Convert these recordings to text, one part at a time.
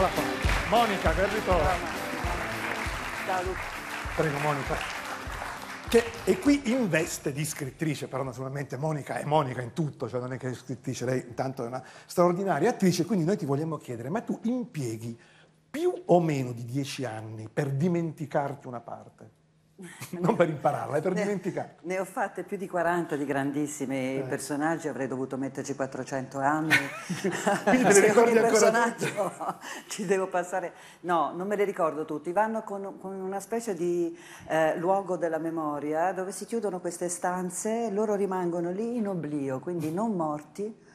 Eccola qua. Monica Garbitola. Ciao Prego Monica. Che è qui in veste di scrittrice, però naturalmente Monica è Monica in tutto, cioè non è che è scrittrice, lei intanto è una straordinaria attrice, quindi noi ti vogliamo chiedere, ma tu impieghi più o meno di dieci anni per dimenticarti una parte? non per impararla, è per ne, dimenticare. Ne ho fatte più di 40 di grandissimi eh. personaggi, avrei dovuto metterci 400 anni. Quindi Se ogni personaggio ancora... ci devo passare. No, non me le ricordo tutti, vanno con, con una specie di eh, luogo della memoria dove si chiudono queste stanze, loro rimangono lì in oblio, quindi non morti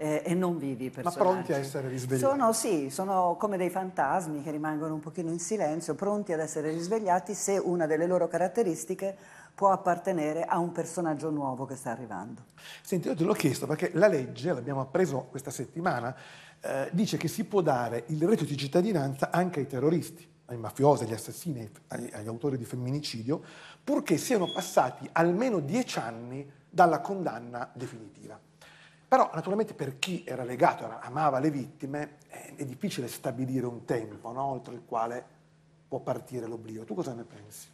eh, e non vivi i personaggi. Ma pronti a essere risvegliati? Sono, sì, sono come dei fantasmi che rimangono un pochino in silenzio, pronti ad essere risvegliati se una delle loro caratteristiche può appartenere a un personaggio nuovo che sta arrivando. Senti, io te l'ho chiesto perché la legge, l'abbiamo appreso questa settimana, eh, dice che si può dare il reddito di cittadinanza anche ai terroristi ai mafiosi, agli assassini, agli, agli, autori di femminicidio, purché siano passati almeno dieci anni dalla condanna definitiva. Però naturalmente per chi era legato, era, amava le vittime, è, eh, è, difficile stabilire un tempo no? oltre il quale può partire l'oblio. Tu cosa ne pensi?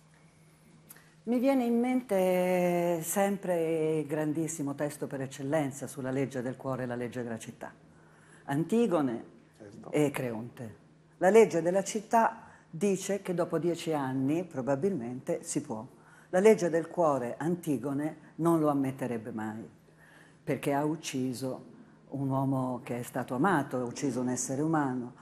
Mi viene in mente sempre il grandissimo testo per eccellenza sulla legge del cuore e la legge della città. Antigone certo. e Creonte. La legge della città dice che dopo dieci anni probabilmente si può. La legge del cuore Antigone non lo ammetterebbe mai perché ha ucciso un uomo che è stato amato, ha ucciso un essere umano.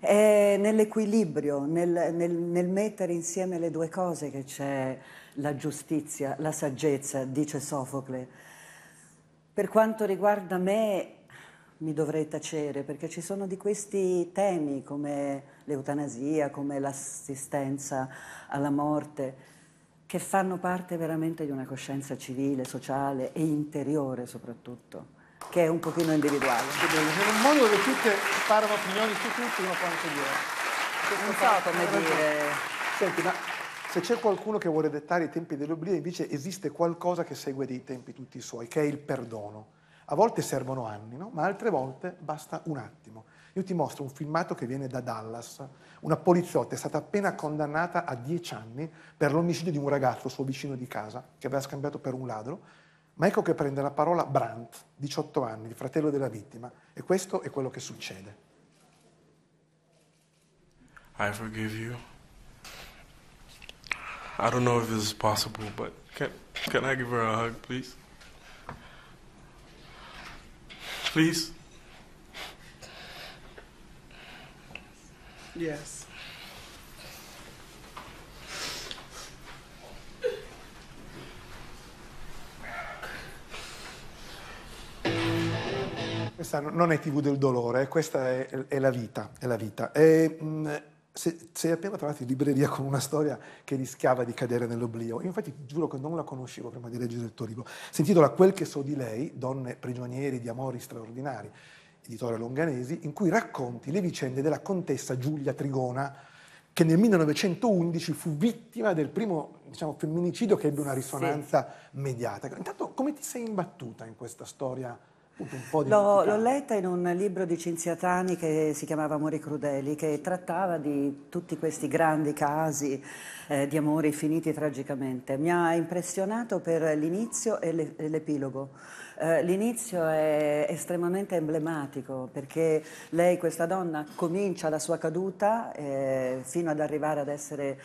È nell'equilibrio, nel, nel, nel mettere insieme le due cose che c'è la giustizia, la saggezza, dice Sofocle. Per quanto riguarda me, mi dovrei tacere perché ci sono di questi temi come l'eutanasia, come l'assistenza alla morte, che fanno parte veramente di una coscienza civile, sociale e interiore soprattutto, che è un pochino individuale. C'è un mondo dove tutte parlano opinioni su tutti, uno può anche dire. Non so come dire. dire... Senti, ma se c'è qualcuno che vuole dettare i tempi dell'oblio, invece esiste qualcosa che segue dei tempi tutti i suoi, che è il perdono. A volte servono anni, no? ma altre volte basta un attimo. Io ti mostro un filmato che viene da Dallas. Una poliziotta è stata appena condannata a 10 anni per l'omicidio di un ragazzo, suo vicino di casa, che aveva scambiato per un ladro. Ma ecco che prende la parola Brandt, 18 anni, il fratello della vittima, e questo è quello che succede. I forgive you. I don't know if this is possible, but can, can I give her a hug, please? Please? Yes. Questa non è TV del dolore, eh, questa è, è la vita, è la vita. E, mh, mm, sei appena trovato in libreria con una storia che rischiava di cadere nell'oblio. Io infatti giuro che non la conoscevo prima di leggere il tuo libro. Sentitola Quel che so di lei, donne prigionieri di amori straordinari editore Longanesi, in cui racconti le vicende della contessa Giulia Trigona, che nel 1911 fu vittima del primo diciamo, femminicidio che ebbe una risonanza sì. mediatica. Intanto come ti sei imbattuta in questa storia? L'ho, l'ho, letta in un libro di Cinzia Cinziatani che si chiamava Amori crudeli, che trattava di tutti questi grandi casi eh, di amori finiti tragicamente. Mi ha impressionato per l'inizio e l'epilogo eh, l'inizio è estremamente emblematico perché lei, questa donna, comincia la sua caduta eh, fino ad arrivare ad essere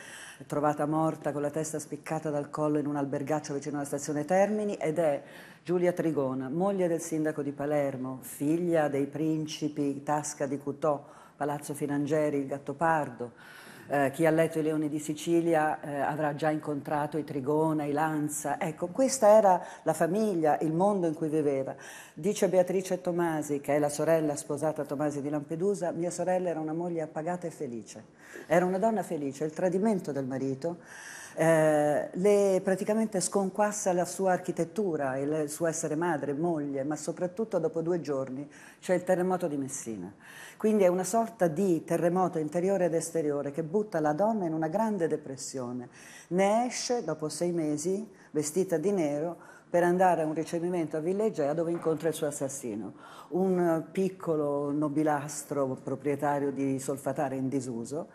trovata morta con la testa spiccata dal collo in un albergaccio vicino alla stazione Termini ed è Giulia Trigona, moglie del sindaco di Palermo, figlia dei principi Tasca di Cutò, Palazzo Finangeri, il Gattopardo eh, chi ha letto I Leoni di Sicilia eh, avrà già incontrato i Trigona, i Lanza, ecco, questa era la famiglia, il mondo in cui viveva. Dice Beatrice Tomasi, che è la sorella sposata a Tomasi di Lampedusa, mia sorella era una moglie appagata e felice, era una donna felice, il tradimento del marito eh, le praticamente sconquassa la sua architettura, il suo essere madre, moglie, ma soprattutto dopo due giorni c'è il terremoto di Messina. Quindi è una sorta di terremoto interiore ed esteriore che butta la donna in una grande depressione. Ne esce dopo sei mesi vestita di nero per andare a un ricevimento a Villeggia dove incontra il suo assassino, un piccolo nobilastro proprietario di solfatare in disuso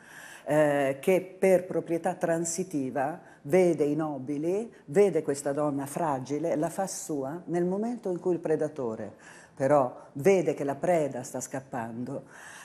eh, che per proprietà transitiva vede i nobili, vede questa donna fragile, la fa sua nel momento in cui il predatore però vede che la preda sta scappando,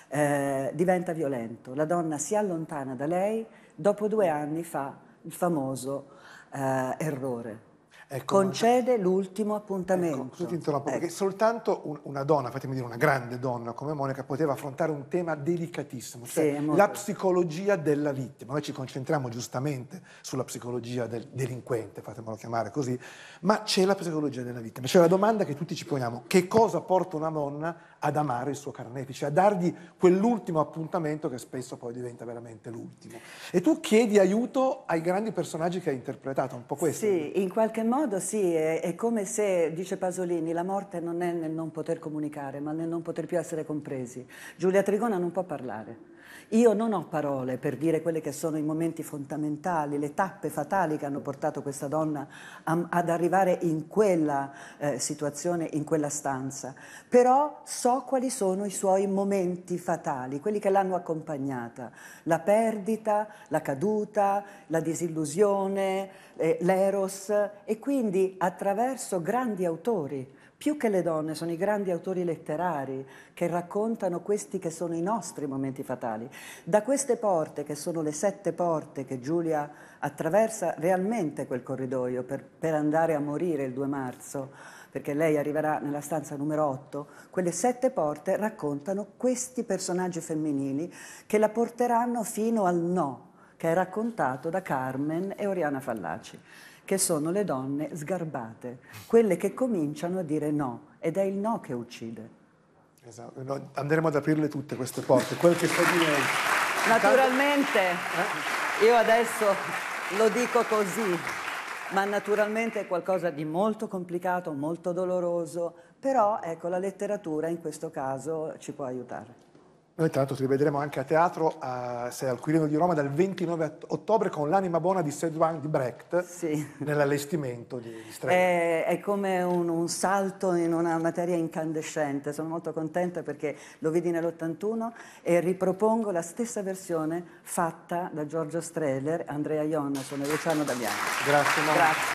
eh, diventa violento. La donna si allontana da lei, dopo due anni fa il famoso eh, errore Ecco, concede ma... l'ultimo appuntamento. Ecco, ecco. perché soltanto un, una donna, fatemi dire una grande donna come Monica, poteva affrontare un tema delicatissimo, cioè sì, la psicologia della vittima. Noi ci concentriamo giustamente sulla psicologia del delinquente, fatemelo chiamare così, ma c'è la psicologia della vittima. C'è la domanda che tutti ci poniamo, che cosa porta una donna ad amare il suo carnefice, a dargli quell'ultimo appuntamento che spesso poi diventa veramente l'ultimo. E tu chiedi aiuto ai grandi personaggi che hai interpretato, un po' questo. Sì, in qualche modo modo sì, è, è, come se, dice Pasolini, la morte non è nel non poter comunicare, ma nel non poter più essere compresi. Giulia Trigona non può parlare io non ho parole per dire quelli che sono i momenti fondamentali, le tappe fatali che hanno portato questa donna a, ad arrivare in quella eh, situazione, in quella stanza, però so quali sono i suoi momenti fatali, quelli che l'hanno accompagnata, la perdita, la caduta, la disillusione, eh, l'eros e quindi attraverso grandi autori più che le donne sono i grandi autori letterari che raccontano questi che sono i nostri momenti fatali mondiali. Da queste porte, che sono le sette porte che Giulia attraversa realmente quel corridoio per, per andare a morire il 2 marzo, perché lei arriverà nella stanza numero 8, quelle sette porte raccontano questi personaggi femminili che la porteranno fino al no, che è raccontato da Carmen e Oriana Fallaci, che sono le donne sgarbate, quelle che cominciano a dire no, ed è il no che uccide. Esatto. No, andremo ad aprirle tutte queste porte, quel che sta di noi. Naturalmente, eh? io adesso lo dico così, ma naturalmente è qualcosa di molto complicato, molto doloroso, però ecco, la letteratura in questo caso ci può aiutare. Noi tra l'altro ci rivedremo anche a teatro, a, se al Quirino di Roma, dal 29 ottobre con l'anima buona di Sedouin di Brecht sì. nell'allestimento di, di è, eh, è, come un, un, salto in una materia incandescente, sono molto contenta perché lo vedi nell'81 e ripropongo la stessa versione fatta da Giorgio Streller, Andrea Ionna, sono Luciano Damiano. Grazie. Mara. Grazie.